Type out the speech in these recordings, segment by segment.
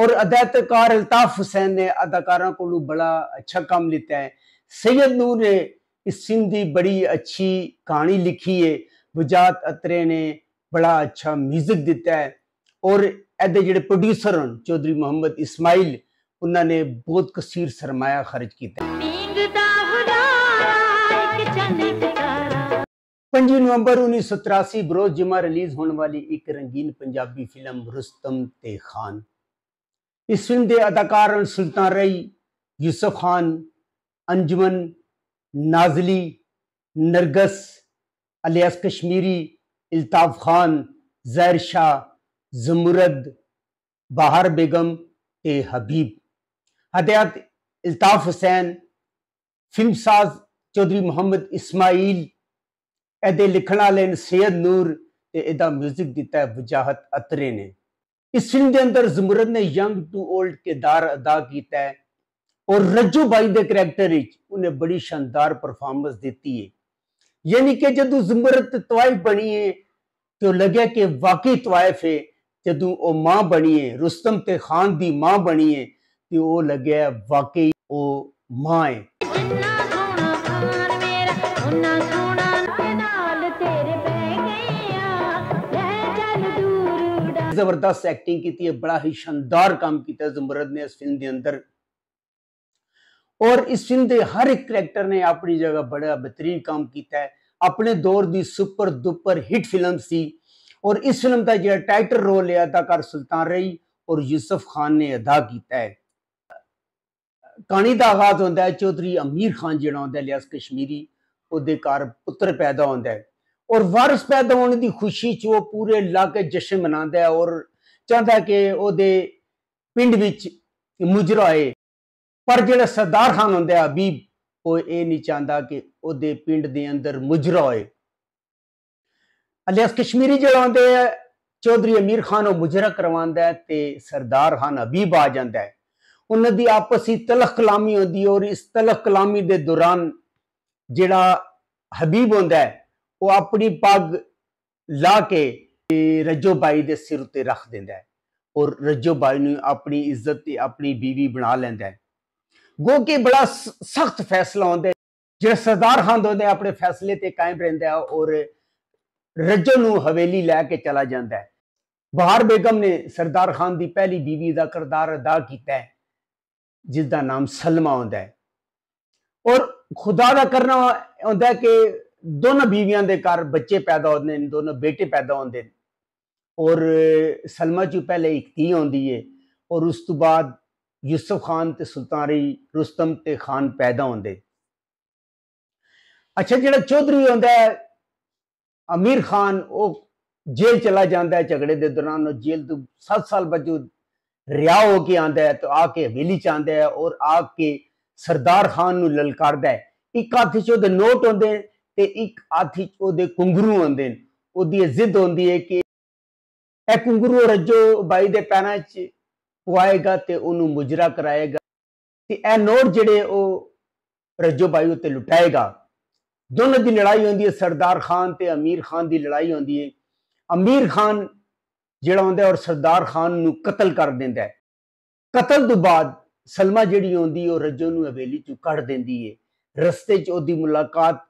اور ادا کار الطاف حسین نے اداکار کو بڑا اچھا کام لیتا ہے سید نور نے اس سندھی بڑی اچھی کہانی لکھی ہے وجات اترے نے بڑا اچھا میوزک اور ایدے جڑے پروڈیوسر چودھری محمد اسماعیل انہوں نے بہت کثیر سرمایہ خرچ ہے پنجی نومبر انیس سو تراسی بروز جمعہ ریلیز ہونے والی ایک رنگین پنجابی فلم رستم تے خان اس فلم اداکار سلطان رئی یوسف خان انجمن نازلی نرگس الیاس کشمیری الطاف خان زہر شاہ زمرد بہار بیگم تو حبیب ہدایت الطاف حسین فلم ساز چودھری محمد اسماعیل یہ لکھن والے سید نور تے ادا میوزک دیتا ہے وجاہت اترے نے اس فلم اندر زمرد نے ینگ ٹو اولڈ کردار ادا کیتا ہے اور رجو بائی کریکٹر کریکٹر انہیں بڑی شاندار پرفارمنس دیتی ہے یعنی کہ جدو زمرد طوائف بنی ہے تو لگا کہ واقعی طوائف ہے جدو او ماں بنی ہے رستم تے خان دی ماں بنی ہے تو او لگیا واقعی او ماں ہے زبردست ایکٹنگ کی تھی بڑا ہی شاندار کام کی تھی زمرد نے اس فلم دے اندر اور اس فلم دے ہر ایک کریکٹر نے اپنی جگہ بڑا بہترین کام کیتا ہے اپنے دور دی سپر دپر ہٹ فلم سی اور اس فلم کا جڑا ٹائٹل رول ہے اداکار سلطان رہی اور یوسف خان نے ادا کیتا ہے کہانی دا آغاز ہوندا ہے چوہدری امیر خان جڑا ہوندا ہے لیاس کشمیری او دے کار پتر پیدا ہوندا ہے اور وارث پیدا ہونے دی خوشی چ وہ پورے علاقے جشن مناندا ہے اور چاہتا ہے کہ پنڈ وچ مجرا ہے پر جڑا سردار خان ہوندا ہے حبیب او اے نہیں چاہندا کہ او دے پنڈ دے اندر مجرا ہوئے کشمیری جڑا جو ہے چودھری امیر خان او مجرا کرواندا ہے تے سردار خان حبیب آ جاندا ہے انہاں دی آپسی تلخ کلامی ہوندی ہے اور اس تلخ کلامی دے دوران جڑا حبیب ہوندا ہے وہ اپنی پاگ لا کے رجو بائی دے سر رکھ دین اور اپنی عزت بیوی بنا بڑا سخت فیصلہ جدار خان دیسلے کا اور رجو نو حویلی لے کے چلا جان ہے بہار بیگم نے سردار خان دی پہلی بیوی دا کردار ادا کیا ہے جس کا نام سلما اور خدا دا کرنا کہ دونوں بیویاں دے کار بچے پیدا ہوتے ہیں دونوں بیٹے پیدا ہوتے ہیں اور سلمہ چو پہلے ایک تھی ہوں ہے اور اس تو بعد یوسف خان تے سلطانی رستم تے خان پیدا اچھا جڑا چودری ہوں ہے امیر خان او جیل چلا جانا ہے جھگڑے دے دوران اور جیل تو سات سال بجو ریا آ کے حویلی چند ہے اور آ کے سردار خان نو للکار ہے ایک ہاتھ چود نوٹ ہیں ਤੇ ਇੱਕ ਹਾਥੀ ਉਹਦੇ ਕੁੰਗਰੂ ਹੁੰਦੇ ਨੇ ਉਹਦੀ ਜ਼ਿੱਦ ਹੁੰਦੀ ਹੈ ਕਿ ਇਹ ਕੁੰਗਰੂ ਰੱਜੋ ਬਾਈ ਦੇ ਪੈਰਾਂ 'ਚ ਪਵਾਏਗਾ ਤੇ ਉਹਨੂੰ ਮੁਜਰਾ ਕਰਾਏਗਾ ਤੇ ਇਹ ਨੋਟ ਜਿਹੜੇ ਉਹ ਰੱਜੋ ਬਾਈ ਉੱਤੇ ਲੁਟਾਏਗਾ ਦੋਨਾਂ ਦੀ ਲੜਾਈ ਹੁੰਦੀ ਹੈ ਸਰਦਾਰ ਖਾਨ ਤੇ ਅਮੀਰ ਖਾਨ ਦੀ ਲੜਾਈ ਹੁੰਦੀ ਹੈ ਅਮੀਰ ਖਾਨ ਜਿਹੜਾ ਹੁੰਦਾ ਔਰ ਸਰਦਾਰ ਖਾਨ ਨੂੰ ਕਤਲ ਕਰ ਦਿੰਦਾ ਹੈ ਕਤਲ ਤੋਂ ਬਾਅਦ ਸਲਮਾ ਜਿਹੜੀ ਹੁੰਦੀ ਉਹ ਰੱਜੋ ਨੂੰ ਹਵੇਲੀ ਚੋਂ ਕੱਢ ਦਿੰਦੀ ਹੈ ਰਸਤੇ 'ਚ ਉਹਦੀ ਮੁਲਾਕਾਤ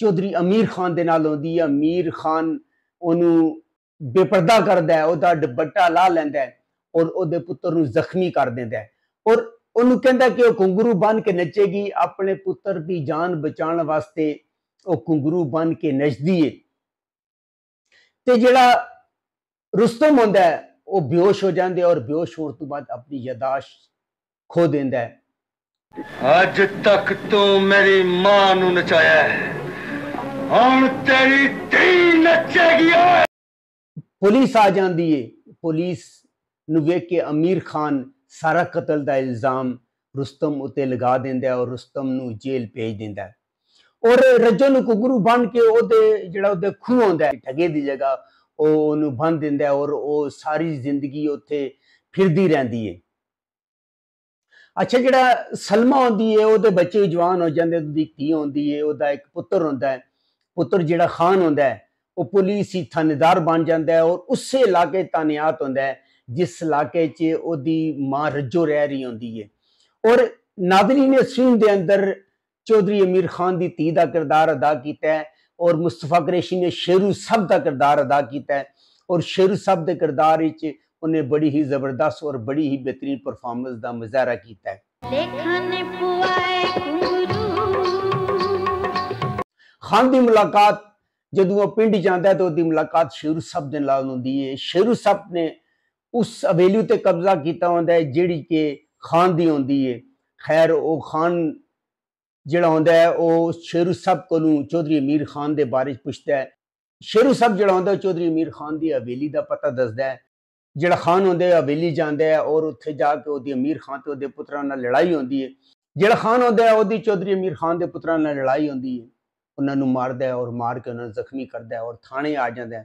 چودری امیر خان دے نال ہوندی ہے امیر خان اونوں بے پردہ کردا ہے او دا دبٹا لا لیندا ہے اور او دے پتر نوں زخمی کر دیندا ہے اور اونوں کہندا ہے کہ او کنگرو بن کے نچے گی اپنے پتر دی جان بچان واسطے او کنگرو بن کے نچدی ہے تے جڑا رستم ہوندا ہے او بیوش ہو جاندے اور بیوش ہون تو بعد اپنی یاداش کھو دیندا ہے آج تک تو میری ماں نو نچایا ہے اور تیری تین نچے گی پولیس آ جاندی ہے پولیس نوے کے امیر خان سارا قتل دا الزام رستم اتے لگا دیندا ہے اور رستم نو جیل بھیج دیندا ہے اور رجو کو کگرو بن کے او دے جڑا او دے کھو ہوندا ہے ٹھگے دی جگہ او نو بن دیندا ہے اور او ساری زندگی اوتھے پھردی رہندی ہے اچھا جڑا سلمہ ہوندی ہے او دے بچے جوان ہو جاندے دی تھی ہوندی ہے او دا ایک پتر ہوندا ہے پتر جڑا خان ہوتا ہے وہ پولیس تھاندار بن جا ہے اور اسی علاقے تانیات نیات ہے جس علاقے چے او دی ماں رجو رہ رہی ہوتی ہے اور نادری نے سیوں کے اندر چودری امیر خان دی تھی کا کردار ادا کیتا ہے اور مصطفیٰ قریشی نے شیرو سب دا کردار ادا کیتا ہے اور شیرو سب دے کردار چے انہیں بڑی ہی زبردست اور بڑی ہی بہترین پرفارمنس دا مظاہرہ کیتا ہے پوائے کو خان کی ملاقات جدو وہ پنڈ جانا ہے تو دی ملاقات شیرو صاحب کے نام ہوتی ہے شیرو صاحب نے اس تے قبضہ کیتا ہوتا ہے جیڑی کے خان دی آتی ہے خیر او خان جڑا آتا ہے او شیرو صاحب کو چودھری امیر خان دے بارے پوچھتا ہے شیرو صاحب جڑا آتا ہے چودھری امیر خان دی ہیلی دا پتہ دستا ہے جہاں خان آد ہے اور اتھے جا کے او دی امیر خان تے او تو پتروں لڑائی آتی ہے جہاں خان او دی چودھری امیر خان دے پتروں میں لڑائی آتی ہے انہوں نے مار دے اور مار کے انہوں نے زخمی کر دے اور تھانے آ دے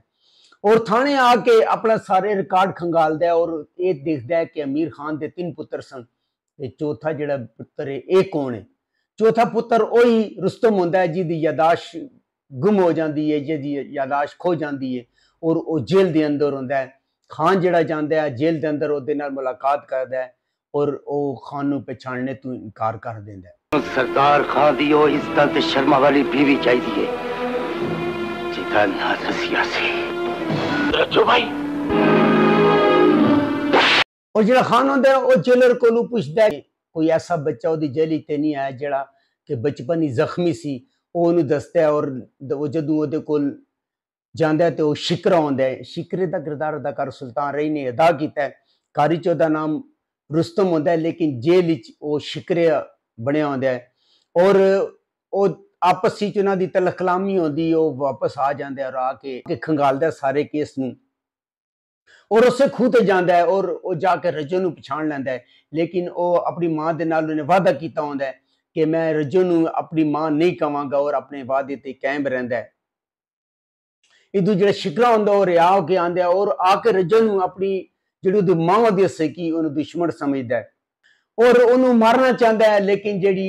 اور تھانے آ کے اپنا سارے ریکارڈ کھنگال دے اور یہ دیکھ دے کہ امیر خان دے تین پتر پن چوتھا جڑا پتر ہے یہ کون ہے چوتھا پتر وہی رستم ہوتا ہے جی یاداش گم ہو جاتی ہے جی یاداش کھو جاتی ہے اور وہ جیل دے اندر ہوتا ہے خان جڑا ہے جیل دے اندر او وہ ملاقات کرد ہے اور وہ نو پچھاننے تو انکار کر ہے سردار خان دیو اس دلت شرمہ والی بیوی چاہی دیئے جیتا ناظر سیاسی رجو بھائی اور جیڑا خان ہوں دے اور جیلر کو لو پوچھ دے کوئی ایسا بچہ ہو دی جیلی تے نہیں آیا جڑا کہ بچپنی زخمی سی وہ انہوں دستے ہیں اور وہ جدو ہوں دے کل جاندے ہیں تو وہ شکرہ ہوں دے شکرہ دا گردار دا کار سلطان رہی نے ادا کیتا ہے کاری چودہ نام رستم ہوں دے لیکن جیلی وہ شکرہ بنیا آدھا ہے اور آپسی چیز لامی آپس آ جا کے کنگالد ہے سارے کیس نسخ خوب اور جا کے رجو ن پچھاڑ لینا ہے لیکن وہ اپنی ماں دن وعدہ کیا آد رجو نی ماں نہیں کہا اور اپنے وعدے قائم رہد ہے ادو جا شکلا ہوں ریا ہو کے آدھا اور آ کے رجونی اپنی جڑی وہ ماں ہو سکی وہ دشمن سمجھتا ہے اور انہوں مارنا چاہتا ہے لیکن جیڑی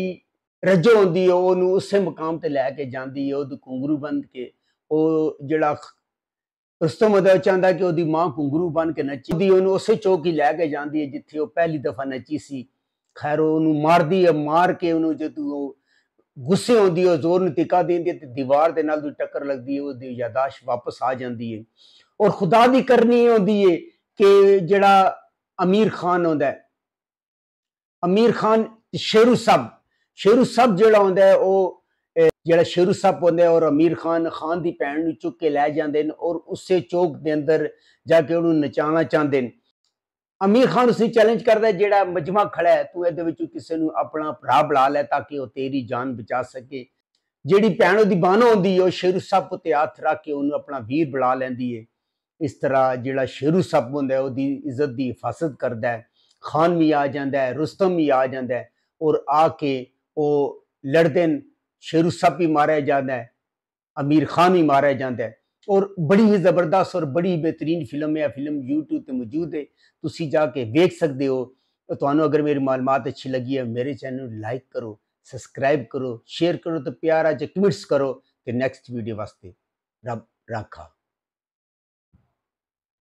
رجو ہوں آدی ہے اسی مقام تے لے کے جان دی جانے دی کنگرو بند کے وہ جڑا رستو مدہ مطلب چاہتا ہے کہ دی ماں کنگرو بند کے نچی دی انہوں اسے چوکی لے کے جان جانے جتھے وہ پہلی دفعہ نچی سی خیر انہوں مار ہے مار کے انہوں جدو گسے ہوں دی زور آورکا دیں دی دیوار دی ٹکر لگ دی ہے دی یاداش واپس آ جاتی ہے اور خدا دی کرنی ہوں دی ہے کہ جہاں امیر خان ہوں آ امیر خان شیرو سب شیرو سب جڑا او جڑا شیرو سب ہوں اور امیر خان خان دی پیڑ نو چک کے لے ہیں اور سے چوک دے اندر جا کے انہوں نچانا چاہندے ہیں امیر خان اسے چیلنج کردا ہے جڑا مجمع کھڑا ہے تو وچوں کسے نو اپنا بھرا بلا لے تاکہ وہ تیری جان بچا سکے جہی بینوں دی بانو ہوں شیرو سب تے ہاتھ رکھ کے انہوں اپنا ویر بلا لیندی ہے اس طرح جڑا شیرو سب ہوں عزت دی حفاظت کردا ہے خان بھی آ ہے رستم بھی آ ہے اور آ کے وہ شیرو سب بھی مارا ہے امیر خان بھی مارا جاندہ ہے اور بڑی ہی زبردست اور بڑی بہترین فلم ہے فلم یوٹیوب تے موجود ہے تسی جا کے دیکھ سکتے ہو تو اگر میری معلومات اچھی لگی ہے میرے چینل لائک کرو سبسکرائب کرو شیئر کرو تو پیارا جو کمنٹس کرو تے نیکسٹ ویڈیو واسطے رب راکھا